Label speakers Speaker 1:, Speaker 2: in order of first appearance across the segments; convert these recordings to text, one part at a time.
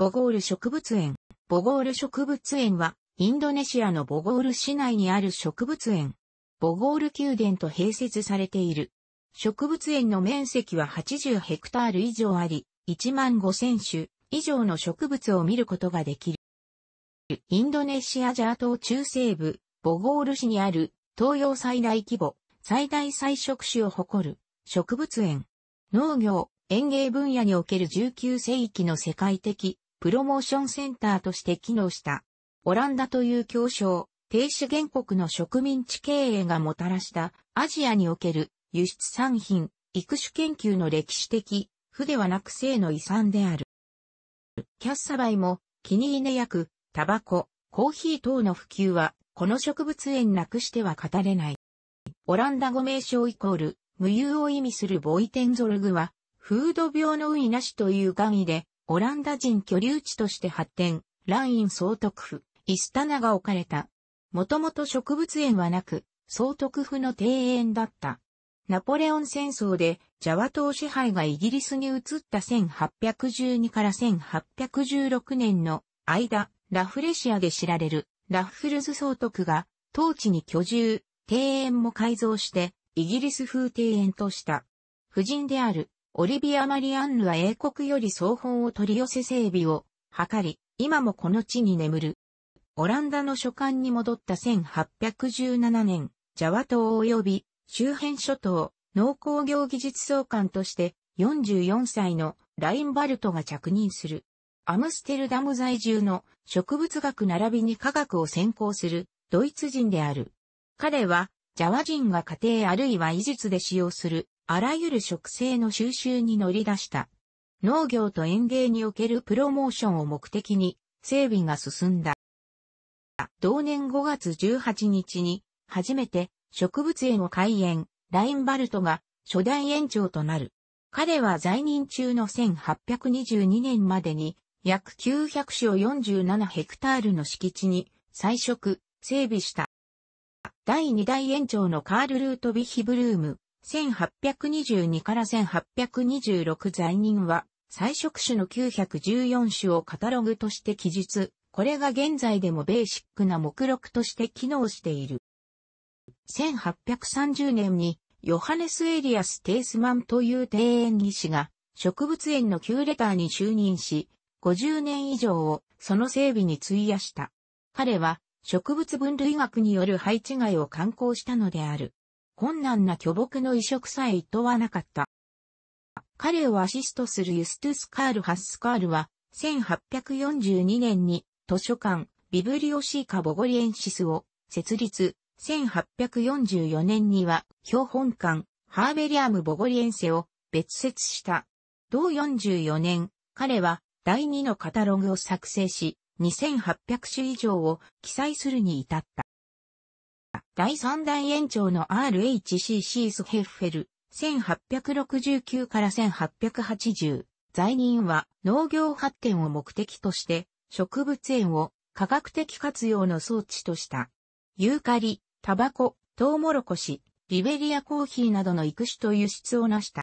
Speaker 1: ボゴール植物園。ボゴール植物園は、インドネシアのボゴール市内にある植物園。ボゴール宮殿と併設されている。植物園の面積は80ヘクタール以上あり、1万5000種以上の植物を見ることができる。インドネシアジャー島中西部、ボゴール市にある東洋最大規模、最大採色種を誇る植物園。農業、園芸分野における19世紀の世界的プロモーションセンターとして機能した。オランダという強商、低止原告の植民地経営がもたらしたアジアにおける輸出産品、育種研究の歴史的、負ではなく性の遺産である。キャッサバイも、キニーネ薬、タバコ、コーヒー等の普及は、この植物園なくしては語れない。オランダ語名称イコール、無有を意味するボイテンゾルグは、フード病のうなしという願意で、オランダ人居留地として発展、ライン総督府、イスタナが置かれた。もともと植物園はなく、総督府の庭園だった。ナポレオン戦争でジャワ島支配がイギリスに移った1812から1816年の間、ラフレシアで知られるラッフルズ総督が当地に居住、庭園も改造してイギリス風庭園とした。夫人であるオリビア・マリアンヌは英国より総本を取り寄せ整備を図り、今もこの地に眠る。オランダの書簡に戻った1817年、ジャワ島及び周辺諸島農工業技術総監として44歳のラインバルトが着任する。アムステルダム在住の植物学並びに科学を専攻するドイツ人である。彼はジャワ人が家庭あるいは医術で使用するあらゆる植生の収集に乗り出した。農業と園芸におけるプロモーションを目的に整備が進んだ。同年5月18日に初めて植物園を開園、ラインバルトが初代園長となる。彼は在任中の1822年までに約900種を47ヘクタールの敷地に再植、整備した。第2代園長のカール・ルート・ビヒブルーム、1822から1826罪人は、最色種の914種をカタログとして記述、これが現在でもベーシックな目録として機能している。1830年に、ヨハネス・エリアス・テースマンという庭園技師が、植物園のキューレターに就任し、50年以上をその整備に費やした。彼は、植物分類学による配置外を観光したのである。困難な巨木の移植さえ厭わなかった。彼をアシストするユストゥス・カール・ハッスカールは、1842年に図書館、ビブリオシーカ・ボゴリエンシスを設立、1844年には標本館、ハーベリアム・ボゴリエンセを別設した。同44年、彼は第2のカタログを作成し、2800種以上を記載するに至った。第3代園長の RHCC スヘッフェル、1869から1880、在任は農業発展を目的として植物園を科学的活用の装置とした。ユーカリ、タバコ、トウモロコシ、リベリアコーヒーなどの育種と輸出を成した。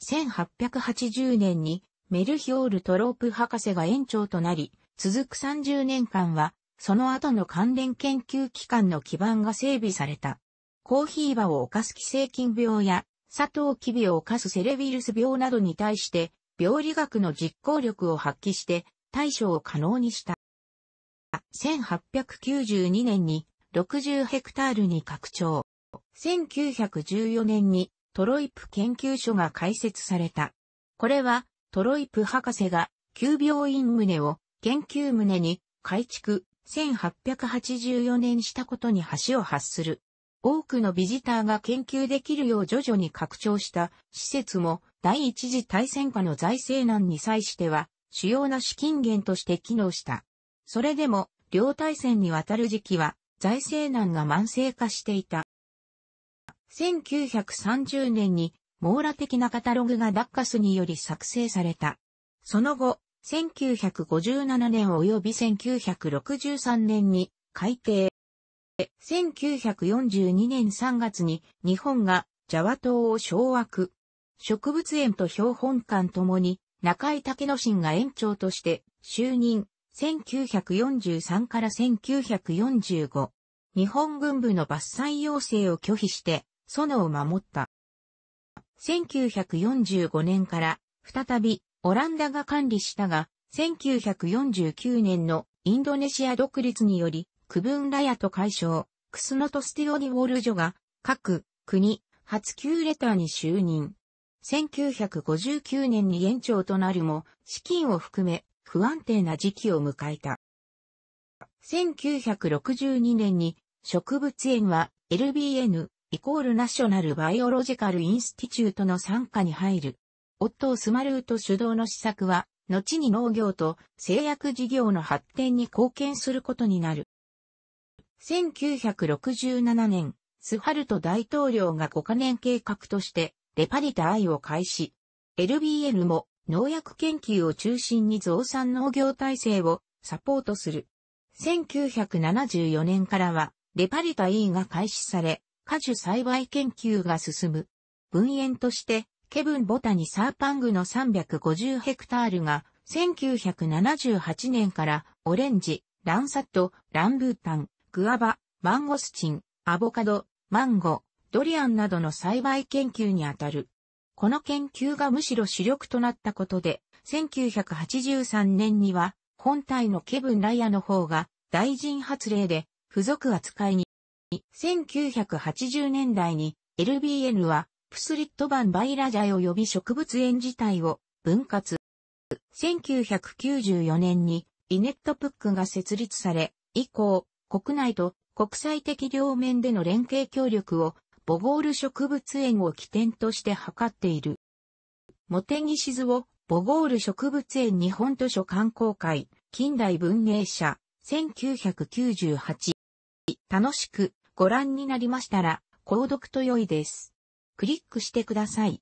Speaker 1: 1880年にメルヒョール・トロープ博士が園長となり、続く30年間はその後の関連研究機関の基盤が整備された。コーヒー場を犯す寄生菌病や、サトウキビを犯すセレウィルス病などに対して、病理学の実行力を発揮して対処を可能にした。1892年に60ヘクタールに拡張。1914年にトロイプ研究所が開設された。これはトロイプ博士が急病院棟を研究棟に改築、1884年したことに橋を発する。多くのビジターが研究できるよう徐々に拡張した施設も第一次大戦下の財政難に際しては主要な資金源として機能した。それでも両大戦にわたる時期は財政難が慢性化していた。1930年に網羅的なカタログがダッカスにより作成された。その後、1957年及び1963年に改定。1942年3月に日本がジャワ島を掌握。植物園と標本館ともに中井武之進が園長として就任。1943から1945。日本軍部の伐採要請を拒否して園を守った。1945年から再びオランダが管理したが、1949年のインドネシア独立により、区分ラヤと解消、クスノトスティオディウォルジョが、各国、初級レターに就任。1959年に延長となるも、資金を含め、不安定な時期を迎えた。1962年に、植物園は LBN イコールナショナルバイオロジカルインスティチュートの傘下に入る。オットー・スマルート主導の施策は、後に農業と製薬事業の発展に貢献することになる。1967年、スハルト大統領が5カ年計画として、レパリタ愛を開始。LBN も農薬研究を中心に増産農業体制をサポートする。1974年からは、レパリタ E が開始され、果樹栽培研究が進む。分園として、ケブン・ボタニ・サーパングの350ヘクタールが、1978年からオレンジ、ランサット、ランブータン、グアバ、マンゴスチン、アボカド、マンゴ、ドリアンなどの栽培研究にあたる。この研究がむしろ主力となったことで、1983年には本体のケブン・ライアの方が大臣発令で付属扱いに、1980年代に LBN はプスリット版バイラジャイ及び植物園自体を分割。1994年にイネットプックが設立され、以降、国内と国際的両面での連携協力をボゴール植物園を起点として図っている。モテギシズをボゴール植物園日本図書観光会、近代文芸社、1998。楽しくご覧になりましたら、購読と良いです。クリックしてください。